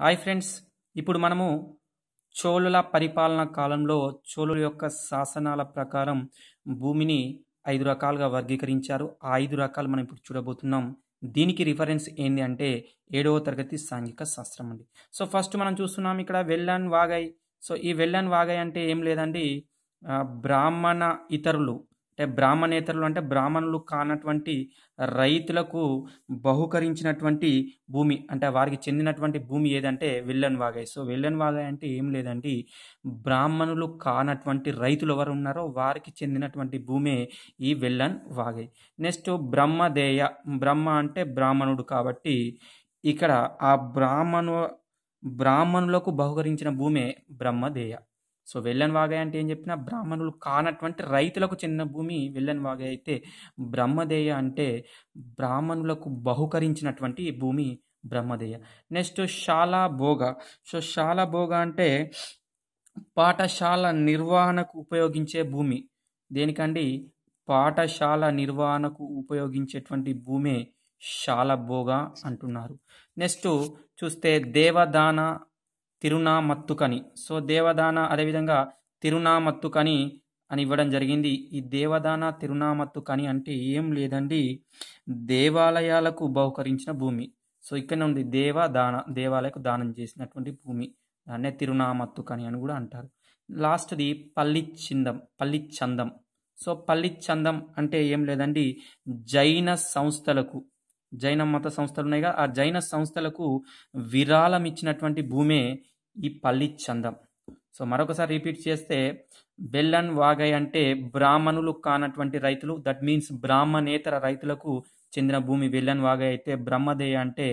hi friends ఇప్పుడు మనము చోళుల పరిపాలన కాలంలో చోళుల యొక్క శాసనాల ప్రకారం భూమిని ఐదు రకాలుగా వర్గీకరించారు ఆ ఐదు రకాలు మనం ఇప్పుడు చూడబోతున్నాం దీనికి రిఫరెన్స్ ఏంది అంటే ఏడవ తరగతి సాంఘిక శాస్త్రం అండి సో ఫస్ట్ మనం చూస్తున్నాం ఇక్కడ వెల్లన్ వాగాయ్ సో ఈ వెల్లన్ వాగాయ్ అంటే ఏం లేదండి బ్రాహ్మణ ఇతరులు అంటే బ్రాహ్మణేతరులు అంటే బ్రాహ్మణులు కానటువంటి రైతులకు బహుకరించినటువంటి భూమి అంటే వారికి చెందినటువంటి భూమి ఏదంటే విల్లన్ వాగాయ్ సో విల్లన్ వాగాయ్ అంటే ఏం లేదండి బ్రాహ్మణులు కానటువంటి రైతులు ఎవరు ఉన్నారో వారికి చెందినటువంటి భూమే ఈ విల్లన్ వాగాయ్ నెక్స్ట్ బ్రహ్మదేయ బ్రహ్మ అంటే బ్రాహ్మణుడు కాబట్టి ఇక్కడ ఆ బ్రాహ్మణు బ్రాహ్మణులకు బహుకరించిన భూమే బ్రహ్మదేయ సో వెల్లన్ వాగే అంటే ఏం చెప్పినా బ్రాహ్మణులు కానటువంటి రైతులకు చిన్న భూమి వెల్లన్ వాగే అయితే బ్రహ్మదేయ అంటే బ్రాహ్మణులకు బహుకరించినటువంటి భూమి బ్రహ్మదేయ నెక్స్ట్ శాలా భోగ సో శాలా భోగ అంటే పాఠశాల నిర్వహణకు ఉపయోగించే భూమి దేనికండి పాఠశాల నిర్వహణకు ఉపయోగించేటువంటి భూమే శాలభోగా అంటున్నారు నెక్స్ట్ చూస్తే దేవదాన తిరునామత్తుకని సో దేవదాన అదేవిధంగా తిరునామత్తుకని అని ఇవ్వడం జరిగింది ఈ దేవదాన తిరునామత్తుకని అంటే ఏం లేదండి దేవాలయాలకు బహుకరించిన భూమి సో ఇక్కడ ఉంది దేవ దాన దేవాలయకు దానం చేసినటువంటి భూమి దాన్నే తిరునామత్తుకని అని కూడా అంటారు లాస్ట్ది పల్లిచ్చిందం పల్లిచ్చందం సో పల్లిచ్చందం అంటే ఏం లేదండి జైన సంస్థలకు జైన మత సంస్థలు ఉన్నాయిగా ఆ జైన సంస్థలకు విరాళం ఇచ్చినటువంటి భూమే ఈ పల్లి చందం సో మరొకసారి రిపీట్ చేస్తే బెల్లన్ వాగై అంటే బ్రాహ్మణులు కానటువంటి రైతులు దట్ మీన్స్ బ్రాహ్మణేతర రైతులకు చెందిన భూమి వెల్లన్ వాగై అయితే బ్రహ్మదేయ అంటే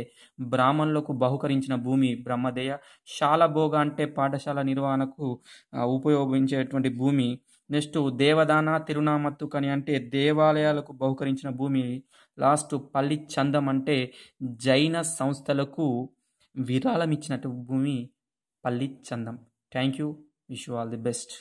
బ్రాహ్మణులకు బహుకరించిన భూమి బ్రహ్మదేయ శాలభోగ అంటే పాఠశాల నిర్వహణకు ఉపయోగించేటువంటి భూమి నెక్స్ట్ దేవదాన తిరునామత్తుకని కని అంటే దేవాలయాలకు బహుకరించిన భూమి లాస్ట్ పల్లి చందం అంటే జైన సంస్థలకు విరాళం ఇచ్చినట్టు భూమి పల్లి చందం thank you wish you all the best